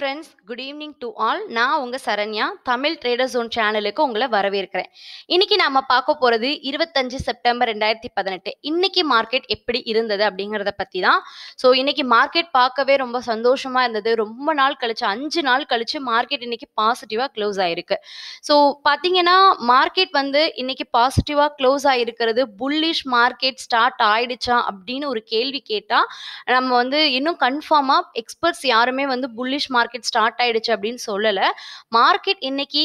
friends good evening to all நான் உங்கள் Saranya Tamil trader zone சேனலுக்கு உங்களை வரவேற்கிறேன் இன்னைக்கு நாம் பார்க்க போகிறது இருபத்தஞ்சு செப்டம்பர் ரெண்டாயிரத்தி பதினெட்டு இன்னைக்கு மார்க்கெட் எப்படி இருந்தது அப்படிங்கிறத பற்றி தான் ஸோ இன்னைக்கு மார்க்கெட் பார்க்கவே ரொம்ப சந்தோஷமாக இருந்தது ரொம்ப நாள் கழிச்சு அஞ்சு நாள் கழிச்சு மார்க்கெட் இன்னைக்கு பாசிட்டிவாக க்ளோஸ் ஆயிருக்கு ஸோ பார்த்தீங்கன்னா மார்க்கெட் வந்து இன்னைக்கு பாசிட்டிவாக க்ளோஸ் ஆகிருக்கிறது புல்லிஷ் மார்க்கெட் ஸ்டார்ட் ஆயிடுச்சா அப்படின்னு ஒரு கேள்வி கேட்டால் நம்ம வந்து இன்னும் கன்ஃபார்மாக எக்ஸ்பர்ட்ஸ் யாருமே வந்து புல்லிஷ் மார்க்கெட் மார்க்கெட் ஸ்டார்ட் ஆயிடுச்சு அப்படின்னு சொல்லலை மார்க்கெட் இன்னைக்கு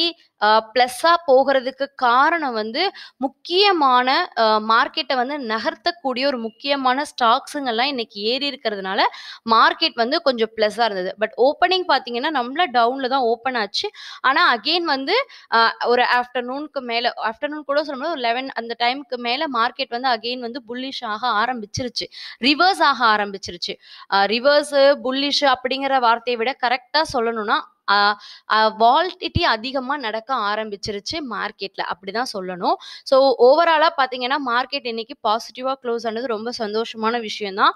ப்ளஸ்ஸாக போகிறதுக்கு காரணம் வந்து முக்கியமான மார்க்கெட்டை வந்து நகர்த்தக்கூடிய ஒரு முக்கியமான ஸ்டாக்ஸுங்கெல்லாம் இன்னைக்கு ஏறி இருக்கிறதுனால மார்க்கெட் வந்து கொஞ்சம் ப்ளஸ்ஸாக இருந்தது பட் ஓப்பனிங் பார்த்தீங்கன்னா நம்மள டவுனில் தான் ஓப்பன் ஆச்சு ஆனால் அகெயின் வந்து ஒரு ஆஃப்டர்நூனுக்கு மேலே ஆஃப்டர்நூன் கூட சொல்லும்போது ஒரு லெவன் அந்த டைமுக்கு மேலே மார்க்கெட் வந்து அகெயின் வந்து புல்லிஷ் ஆக ஆரம்பிச்சிருச்சு ரிவர்ஸ் ஆக ஆரம்பிச்சிருச்சு ரிவர்ஸு புல்லிஷ் அப்படிங்கிற வார்த்தையை விட கரெக்டாக சொல்லணும்னா வால்டிட்டி அதிகமாக நடக்க ஆரம்பிச்சிருச்சு மார்க்கெட்டில் அப்படிதான் சொல்லணும் ஸோ ஓவராலாக பார்த்தீங்கன்னா மார்க்கெட் இன்னைக்கு பாசிட்டிவாக க்ளோஸ் ஆனது ரொம்ப சந்தோஷமான விஷயம்தான்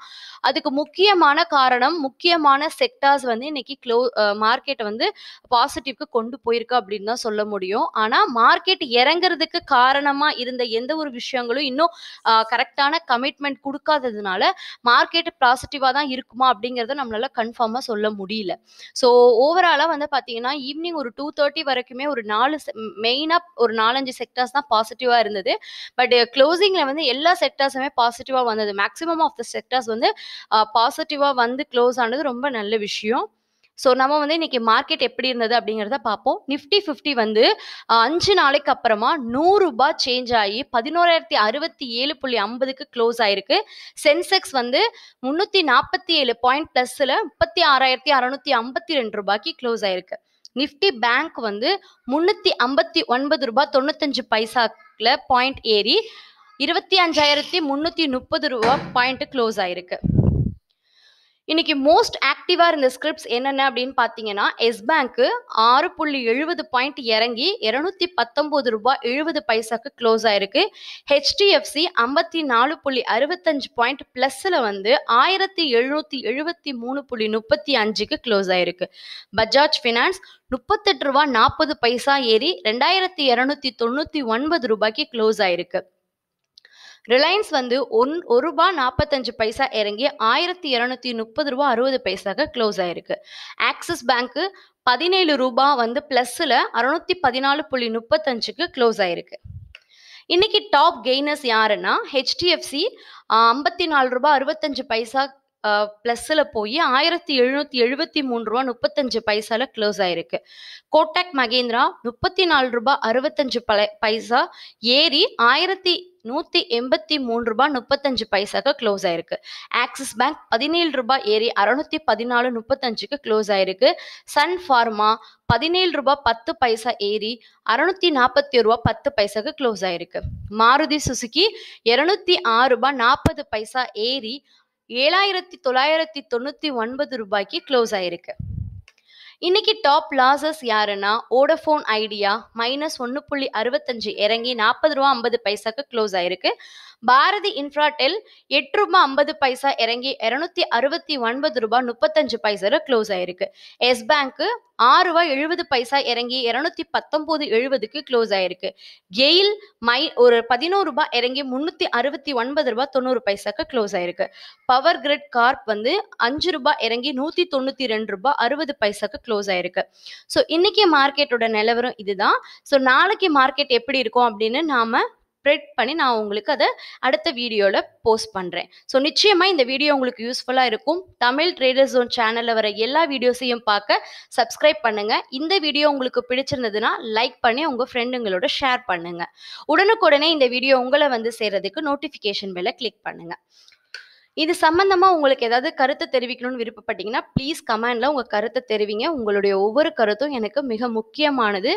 அதுக்கு முக்கியமான காரணம் முக்கியமான செக்டார்ஸ் வந்து இன்னைக்கு க்ளோ மார்க்கெட் வந்து பாசிட்டிவ்க்கு கொண்டு போயிருக்கு அப்படின்னு தான் சொல்ல முடியும் ஆனால் மார்க்கெட் இறங்குறதுக்கு காரணமாக இருந்த எந்த ஒரு விஷயங்களும் இன்னும் கரெக்டான கமிட்மெண்ட் கொடுக்காததுனால மார்க்கெட் பாசிட்டிவாக தான் இருக்குமா அப்படிங்கிறத நம்மளால கன்ஃபார்மாக சொல்ல முடியல ஸோ ஓவராலாக வந்து பார்த்தீங்கன்னா ஈவினிங் ஒரு டூ தேர்ட்டி வரைக்குமே ஒரு நாலு மெயினாக ஒரு நாலஞ்சு செக்டர்ஸ் தான் பாசிட்டிவா இருந்தது பட் க்ளோசிங்ல வந்து எல்லா செக்டர்ஸுமே பாசிட்டிவா வந்தது மேக்ஸிமம் ஆஃப் த செக்டர்ஸ் வந்து பாசிட்டிவா வந்து க்ளோஸ் ஆனது ரொம்ப நல்ல விஷயம் ஸோ நம்ம வந்து இன்னைக்கு மார்க்கெட் எப்படி இருந்தது அப்படிங்கிறத பார்ப்போம் நிஃப்டி ஃபிஃப்டி வந்து அஞ்சு நாளைக்கு அப்புறமா நூறு ரூபாய் சேஞ்ச் ஆகி பதினோராயிரத்தி அறுபத்தி ஏழு புள்ளி ஐம்பதுக்கு க்ளோஸ் ஆயிருக்கு சென்செக்ஸ் வந்து முன்னூத்தி நாற்பத்தி ஏழு பாயிண்ட் பிளஸ்ல முப்பத்தி ஆறாயிரத்தி அறுநூத்தி ஐம்பத்தி ரெண்டு ரூபாய்க்கு க்ளோஸ் ஆயிருக்கு நிஃப்டி பேங்க் வந்து முன்னூத்தி ஐம்பத்தி ஒன்பது ரூபாய் தொண்ணூத்தஞ்சு பைசாக்கில் பாயிண்ட் ஏறி இருபத்தி அஞ்சாயிரத்தி முன்னூத்தி முப்பது ரூபா பாயிண்ட் க்ளோஸ் ஆயிருக்கு இன்னைக்கு மோஸ்ட் ஆக்டிவா இருந்த ஸ்கிரிப்ட்ஸ் என்னென்ன அப்படின்னு பாத்தீங்கன்னா எஸ் பேங்க் ஆறு புள்ளி எழுபது பாயிண்ட் இறங்கி இருநூத்தி பத்தொன்பது ரூபாய் எழுபது பைசாக்கு க்ளோஸ் ஆயிருக்கு ஹெச்டிஎஃப்சி ஐம்பத்தி நாலு புள்ளி அறுபத்தஞ்சு பாயிண்ட் பிளஸ்ல வந்து ஆயிரத்தி எழுநூத்தி எழுபத்தி மூணு புள்ளி முப்பத்தி அஞ்சுக்கு க்ளோஸ் ஆயிருக்கு பஜாஜ் ஃபினான்ஸ் முப்பத்தெட்டு ரூபா நாற்பது பைசா ஏறி ரெண்டாயிரத்தி இரநூத்தி தொண்ணூத்தி ஒன்பது ரூபாய்க்கு க்ளோஸ் ஆயிருக்கு ரிலையன்ஸ் வந்து ஒன் ஒரு ரூபாய் நாற்பத்தஞ்சு பைசா இறங்கி ஆயிரத்தி இரநூத்தி முப்பது ரூபா அறுபது பைசாக க்ளோஸ் ஆயிருக்கு ஆக்சிஸ் பேங்க்கு பதினேழு ரூபா வந்து ப்ளஸ்ஸில் அறுநூத்தி பதினாலு புள்ளி முப்பத்தஞ்சுக்கு க்ளோஸ் ஆயிருக்கு இன்னைக்கு டாப் கெய்னர்ஸ் யாருன்னா ஹெச்டிஎஃப்சி ஐம்பத்தி நாலு ரூபா அறுபத்தஞ்சு பைசா ப்ளஸ்ஸில் போய் ஆயிரத்தி எழுநூற்றி எழுபத்தி மூணு ரூபா முப்பத்தஞ்சு பைசால க்ளோஸ் ஆயிருக்கு கோட்டாக் மகேந்திரா முப்பத்தி நாலு ரூபா அறுபத்தஞ்சு பல பைசா ஏறி ஆயிரத்தி நூற்றி எண்பத்தி மூணு ரூபாய் முப்பத்தஞ்சு பைசாக்கு க்ளோஸ் ஆயிருக்கு ஆக்சிஸ் பேங்க் பதினேழு ரூபாய் ஏறி அறுநூத்தி பதினாலு முப்பத்தஞ்சுக்கு க்ளோஸ் ஆயிருக்கு சன் ஃபார்மா பதினேழு ரூபாய் பத்து பைசா ஏறி அறுநூத்தி நாற்பத்தி ஒரு பத்து பைசாக்கு க்ளோஸ் ஆயிருக்கு மாருதி சுசுகி இருநூத்தி ஆறு ரூபாய் நாற்பது பைசா ஏறி ஏழாயிரத்தி தொள்ளாயிரத்தி தொண்ணூற்றி ஒன்பது ரூபாய்க்கு க்ளோஸ் ஆயிருக்கு இன்னைக்கு டாப் லாசஸ் யாருன்னா ஓடஃபோன் ஐடியா மைனஸ் ஒன்று புள்ளி அறுபத்தஞ்சு இறங்கி நாற்பது ரூபா ஐம்பது பைசாக்கு க்ளோஸ் ஆயிருக்கு பாரதி இன்ஃப்ராடெல் எட்டு ரூபாய் ஐம்பது பைசா இறங்கி இருநூத்தி அறுபத்தி ஒன்பது ரூபாய் முப்பத்தஞ்சு பைசா க்ளோஸ் ஆயிருக்கு எஸ் பேங்க் ஆறு ரூபாய் எழுபது பைசா இறங்கி இருநூத்தி பத்தொன்பது எழுபதுக்கு க்ளோஸ் ஆயிருக்கு கெயில் மை ஒரு பதினோரு ரூபாய் இறங்கி முன்னூத்தி அறுபத்தி ஒன்பது ரூபாய் தொண்ணூறு பைசாக்கு க்ளோஸ் ஆயிருக்கு பவர் கிரிட் கார்ப் வந்து அஞ்சு ரூபாய் இறங்கி நூத்தி தொண்ணூத்தி ரெண்டு ரூபாய் அறுபது பைசாக்கு க்ளோஸ் ஆயிருக்கு ஸோ இன்னைக்கு மார்க்கெட்டோட நிலவரம் இதுதான் ஸோ நாளைக்கு மார்க்கெட் எப்படி இருக்கும் அப்படின்னு நாம ஸ்ப்ரெட் பண்ணி நான் உங்களுக்கு அதை அடுத்த வீடியோவில் போஸ்ட் பண்ணுறேன் ஸோ நிச்சயமாக இந்த வீடியோ உங்களுக்கு யூஸ்ஃபுல்லாக இருக்கும் தமிழ் ட்ரேடர் ஜோன் சேனலில் வர எல்லா வீடியோஸையும் பார்க்க சப்ஸ்கிரைப் பண்ணுங்கள் இந்த வீடியோ உங்களுக்கு பிடிச்சிருந்ததுன்னா லைக் பண்ணி உங்கள் ஃப்ரெண்டுங்களோட ஷேர் பண்ணுங்கள் உடனுக்குடனே இந்த வீடியோ உங்களை வந்து சேர்கிறதுக்கு நோட்டிஃபிகேஷன் மேலே கிளிக் பண்ணுங்கள் இது சம்பந்தமாக உங்களுக்கு ஏதாவது கருத்து தெரிவிக்கணும்னு விருப்பப்பட்டீங்கன்னா ப்ளீஸ் கமெண்டில் உங்கள் கருத்தை தெரிவிங்க உங்களுடைய ஒவ்வொரு கருத்தும் எனக்கு மிக முக்கியமானது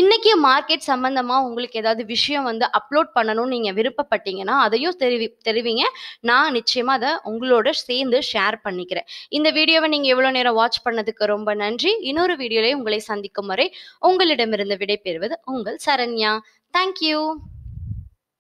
இன்றைக்கி மார்க்கெட் சம்மந்தமாக உங்களுக்கு ஏதாவது விஷயம் வந்து அப்லோட் பண்ணணும்னு நீங்கள் விருப்பப்பட்டீங்கன்னா அதையும் தெரிவி தெரிவிங்க நான் நிச்சயமாக அதை உங்களோட சேர்ந்து ஷேர் பண்ணிக்கிறேன் இந்த வீடியோவை நீங்கள் எவ்வளோ நேரம் வாட்ச் பண்ணதுக்கு ரொம்ப நன்றி இன்னொரு வீடியோலையும் உங்களை சந்திக்கும் வரை உங்களிடமிருந்து விடைபெறுவது உங்கள் சரண்யா தேங்க்யூ